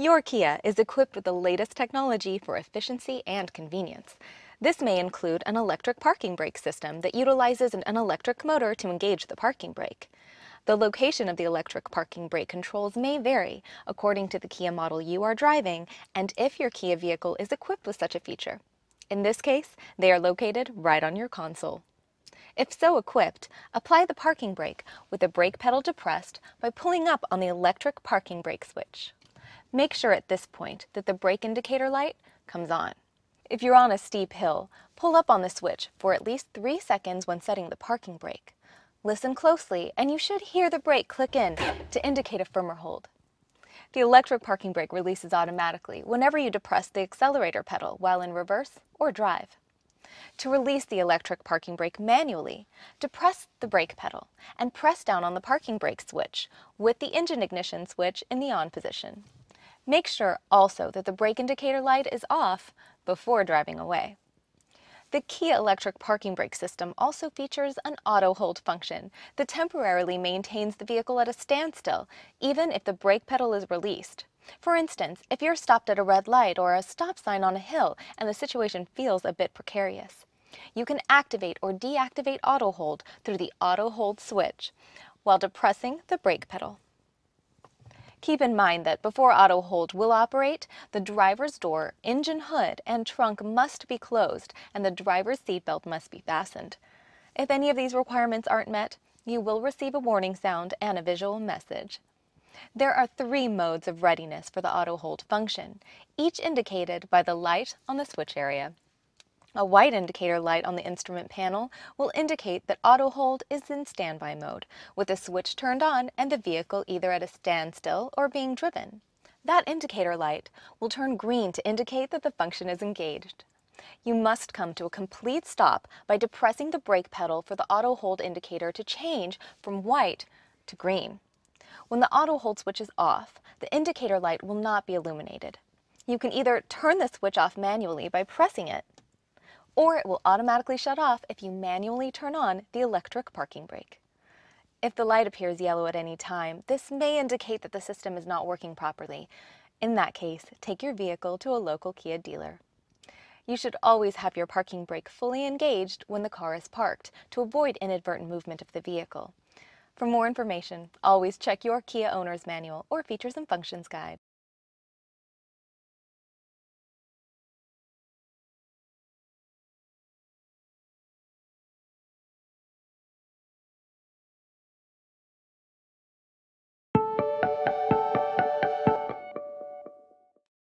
Your Kia is equipped with the latest technology for efficiency and convenience. This may include an electric parking brake system that utilizes an electric motor to engage the parking brake. The location of the electric parking brake controls may vary according to the Kia model you are driving and if your Kia vehicle is equipped with such a feature. In this case, they are located right on your console. If so equipped, apply the parking brake with the brake pedal depressed by pulling up on the electric parking brake switch. Make sure at this point that the brake indicator light comes on. If you're on a steep hill, pull up on the switch for at least three seconds when setting the parking brake. Listen closely and you should hear the brake click in to indicate a firmer hold. The electric parking brake releases automatically whenever you depress the accelerator pedal while in reverse or drive. To release the electric parking brake manually, depress the brake pedal and press down on the parking brake switch with the engine ignition switch in the on position. Make sure also that the brake indicator light is off before driving away. The Kia electric parking brake system also features an auto hold function that temporarily maintains the vehicle at a standstill even if the brake pedal is released. For instance, if you're stopped at a red light or a stop sign on a hill and the situation feels a bit precarious, you can activate or deactivate auto hold through the auto hold switch while depressing the brake pedal. Keep in mind that before auto hold will operate, the driver's door, engine hood, and trunk must be closed and the driver's seatbelt must be fastened. If any of these requirements aren't met, you will receive a warning sound and a visual message. There are three modes of readiness for the auto hold function, each indicated by the light on the switch area. A white indicator light on the instrument panel will indicate that auto hold is in standby mode, with the switch turned on and the vehicle either at a standstill or being driven. That indicator light will turn green to indicate that the function is engaged. You must come to a complete stop by depressing the brake pedal for the auto hold indicator to change from white to green. When the auto hold switch is off, the indicator light will not be illuminated. You can either turn the switch off manually by pressing it, or it will automatically shut off if you manually turn on the electric parking brake. If the light appears yellow at any time, this may indicate that the system is not working properly. In that case, take your vehicle to a local Kia dealer. You should always have your parking brake fully engaged when the car is parked to avoid inadvertent movement of the vehicle. For more information, always check your Kia Owner's Manual or Features and Functions Guide.